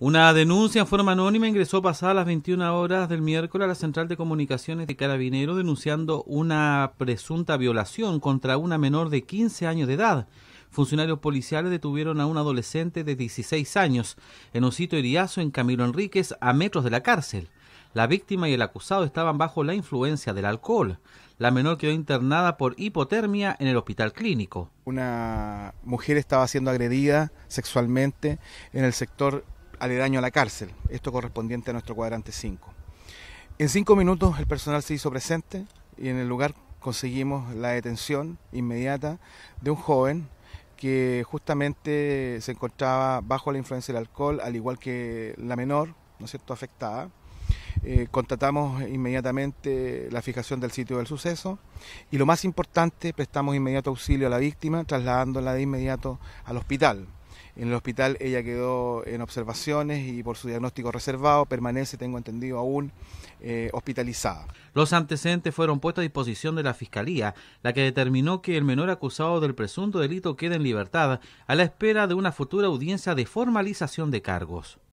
Una denuncia en forma anónima ingresó pasada las 21 horas del miércoles a la Central de Comunicaciones de Carabinero denunciando una presunta violación contra una menor de 15 años de edad. Funcionarios policiales detuvieron a un adolescente de 16 años en un sitio Iriazo en Camilo Enríquez a metros de la cárcel. La víctima y el acusado estaban bajo la influencia del alcohol. La menor quedó internada por hipotermia en el hospital clínico. Una mujer estaba siendo agredida sexualmente en el sector aledaño a la cárcel, esto correspondiente a nuestro cuadrante 5. En cinco minutos el personal se hizo presente y en el lugar conseguimos la detención inmediata de un joven que justamente se encontraba bajo la influencia del alcohol, al igual que la menor, ¿no es cierto?, afectada. Eh, contratamos inmediatamente la fijación del sitio del suceso y lo más importante, prestamos inmediato auxilio a la víctima trasladándola de inmediato al hospital. En el hospital ella quedó en observaciones y por su diagnóstico reservado permanece, tengo entendido aún, eh, hospitalizada. Los antecedentes fueron puestos a disposición de la Fiscalía, la que determinó que el menor acusado del presunto delito queda en libertad a la espera de una futura audiencia de formalización de cargos.